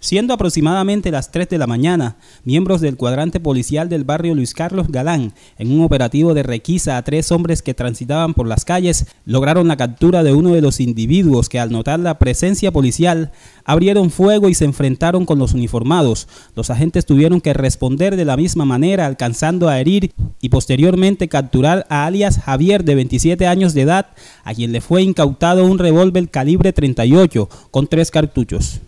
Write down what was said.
Siendo aproximadamente las 3 de la mañana, miembros del cuadrante policial del barrio Luis Carlos Galán, en un operativo de requisa a tres hombres que transitaban por las calles, lograron la captura de uno de los individuos que al notar la presencia policial, abrieron fuego y se enfrentaron con los uniformados. Los agentes tuvieron que responder de la misma manera, alcanzando a herir y posteriormente capturar a alias Javier de 27 años de edad, a quien le fue incautado un revólver calibre 38 con tres cartuchos.